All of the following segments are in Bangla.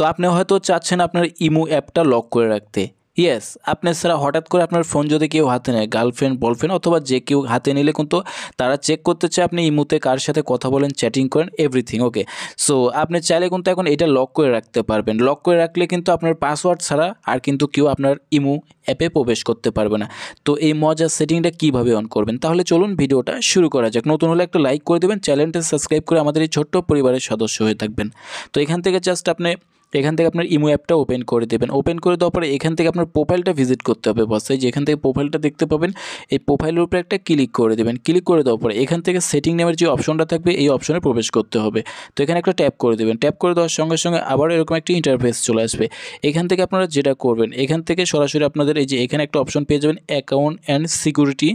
তো আপনি হয়তো চাচ্ছেন আপনার ইমো অ্যাপটা লক করে রাখতে ইয়েস আপনি ছাড়া হঠাৎ করে আপনার ফোন যদি কেউ হাতে নেয় গার্লফ্রেন্ড বয়ফ্রেন্ড অথবা যে কেউ হাতে নিলে কিন্তু তারা চেক করতে চায় আপনি ইমুতে কার সাথে কথা বলেন চ্যাটিং করেন এভরিথিং ওকে সো আপনি চাইলে কিন্তু এখন এটা লক করে রাখতে পারবেন লক করে রাখলে কিন্তু আপনার পাসওয়ার্ড ছাড়া আর কিন্তু কেউ আপনার ইমু অ্যাপে প্রবেশ করতে পারবে না তো এই মজার সেটিংটা কিভাবে অন করবেন তাহলে চলুন ভিডিওটা শুরু করা যাক নতুন হলে একটা লাইক করে দেবেন চ্যানেলটা সাবস্ক্রাইব করে আমাদের এই ছোট্ট পরিবারের সদস্য হয়ে থাকবেন তো এখান থেকে জাস্ট আপনি এখান থেকে আপনার ইমো অ্যাপটা ওপেন করে দেবেন ওপেন করে দেওয়ার পরে এখান থেকে আপনার প্রোফাইলটা ভিজিট করতে হবে বস এই যে এখান থেকে প্রোফাইলটা দেখতে পাবেন এই প্রোফাইলের উপরে একটা ক্লিক করে দেবেন ক্লিক করে দেওয়ার পরে এখান থেকে সেটিং নেমের যে অপশনটা থাকবে এই অপশনে প্রবেশ করতে হবে তো এখানে একটা ট্যাপ করে দেবেন ট্যাপ করে দেওয়ার সঙ্গে সঙ্গে আবার এরকম একটি ইন্টারফেস চলে আসবে এখান থেকে আপনারা যেটা করবেন এখান থেকে সরাসরি আপনাদের এই যে এখানে একটা অপশন পেয়ে যাবেন অ্যাকাউন্ট অ্যান্ড সিকিউরিটি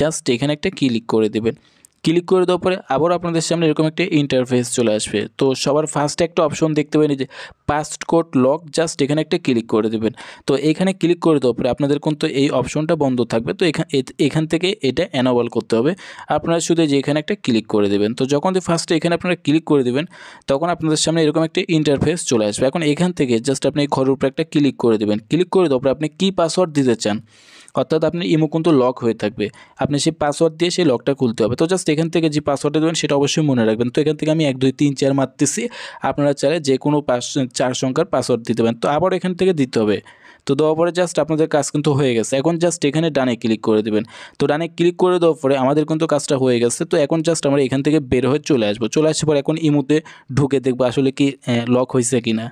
জাস্ট এখানে একটা ক্লিক করে দেবেন ক্লিক করে দেওয়ার পরে আবার আপনাদের সামনে এরকম একটা ইন্টারফেস চলে আসবে তো সবার ফার্স্টে একটা অপশন দেখতে পাবেন যে পাস্ট কোড লক জাস্ট এখানে একটা ক্লিক করে দেবেন তো এখানে ক্লিক করে দেওয়ার পরে আপনাদের কিন্তু এই অপশনটা বন্ধ থাকবে তো এখান এখান থেকে এটা অ্যানোভাল করতে হবে আপনারা শুধু যে এখানে একটা ক্লিক করে দেবেন তো যখন ফার্স্টে এখানে আপনারা ক্লিক করে দেবেন তখন আপনাদের সামনে এরকম একটা ইন্টারফেস চলে আসবে এখন এখান থেকে জাস্ট আপনি এই ঘরের উপরে একটা ক্লিক করে দেবেন ক্লিক করে দেওয়ার পরে আপনি কী পাসওয়ার্ড দিতে চান অর্থাৎ আপনার ইমো কিন্তু লক হয়ে থাকবে আপনি সেই পাসওয়ার্ড দিয়ে সেই লকটা খুলতে হবে তো জাস্ট এখান থেকে যে পাসওয়ার্ডটা দেবেন সেটা অবশ্যই মনে রাখবেন তো এখান থেকে আমি এক দুই তিন চার মারতেছি আপনারা চাইলে যে কোনো পাস চার সংখ্যার পাসওয়ার্ড দিতে পারেন তো আবার এখান থেকে দিতে হবে তো দেওয়ার পরে জাস্ট আপনাদের কাজ কিন্তু হয়ে গেছে এখন জাস্ট এখানে ডানে ক্লিক করে দেবেন তো ডানে ক্লিক করে দেওয়ার পরে আমাদের কিন্তু কাজটা হয়ে গেছে তো এখন জাস্ট আমরা এখান থেকে বের হয়ে চলে আসবো চলে আসার পর এখন ইমুতে ঢুকে দেখবো আসলে কি লক হয়েছে কি না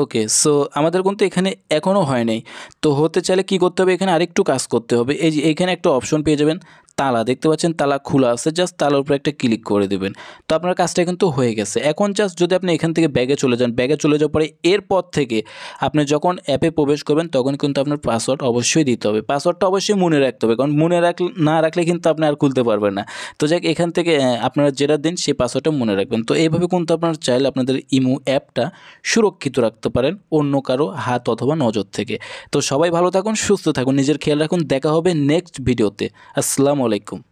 ওকে সো আমাদের কিন্তু এখানে এখনও হয় নাই তো হতে চাইলে কি করতে হবে এখানে আরেকটু কাজ করতে হবে এই যে এখানে একটু অপশন পেয়ে যাবেন তালা দেখতে পাচ্ছেন তালা খোলা আছে জাস্ট তালার উপরে একটা ক্লিক করে দেবেন তো আপনার কাজটা কিন্তু হয়ে গেছে এখন জাস্ট যদি আপনি এখান থেকে ব্যাগে চলে যান ব্যাগে চলে যাওয়ার পরে এরপর থেকে আপনি যখন অ্যাপে প্রবেশ করবেন তখন কিন্তু আপনার পাসওয়ার্ড অবশ্যই দিতে হবে পাসওয়ার্ডটা অবশ্যই মনে রাখতে হবে কারণ মনে রাখ না রাখলে কিন্তু আপনি আর খুলতে পারবেন না তো যাক এখান থেকে আপনারা যেটা দিন সেই পাসওয়ার্ডটা মনে রাখবেন তো এইভাবে কিন্তু আপনার চাইলে আপনাদের ইমো অ্যাপটা সুরক্ষিত রাখতে পারেন অন্য কারো হাত অথবা নজর থেকে তো সবাই ভালো থাকুন সুস্থ থাকুন নিজের খেয়াল রাখুন দেখা হবে নেক্সট ভিডিওতে আসসালাম அஸ்லாம்